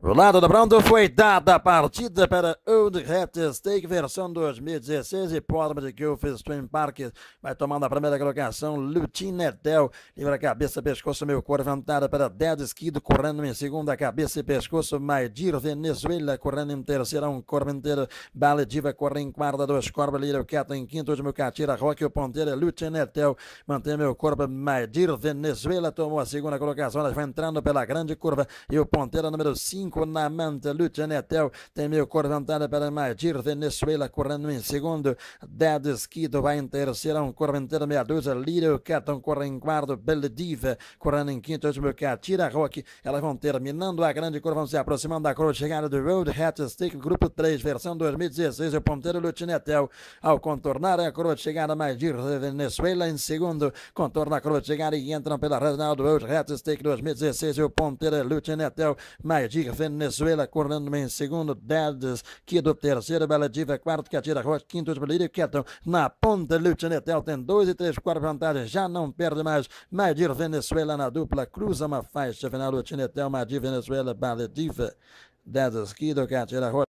O lado do Brando foi dada a partida para Old Hat Steak versão 2016 e Podma de Gulf Stream Park vai tomando a primeira colocação. Lutinetel livra cabeça, pescoço, meu corpo, levantada para Dead Skid correndo em segunda, cabeça e pescoço. Maidir Venezuela correndo em terceira, um corpo inteiro. Bale Diva corre em quarta, dois corpos. Lírio Cato em quinto, último Catira, Rock o ponteiro. Lutinetel mantém meu corpo. Maidir Venezuela tomou a segunda colocação, ela vai entrando pela grande curva e o ponteiro número 5 5 na manta Lucha Netel, né, tem meu cor levantada para Madir Venezuela, correndo em segundo, Dead Esquido vai em terceiro, um corpo inteiro, meia dúzia, Little Caton corre em quarto, Beldiva correndo em quinto, último que é, Rock, elas vão terminando a grande curva, vão se aproximando da cruz, chegada do Road Hat Stick, grupo 3, versão 2016, o ponteiro Lutinetel né, ao contornar a cruz, chegada Madir Venezuela em segundo, contorna a cruz, chegada e entram pela Reginaldo Road Hat Stick 2016, o ponteiro Lutinetel Netel, né, Madir Venezuela, correndo em segundo, Dedes, Kido, terceiro, Belediva, quarto, Catira Rocha, quinto, Esbelírio, Quieto, na ponta, Lutinetel né, tem dois e três, quatro vantagens, já não perde mais, Madir Venezuela na dupla, cruza uma faixa final, Lutinetel, né, Madir Venezuela, Belediva, Dedes, Kido, Catira Rocha,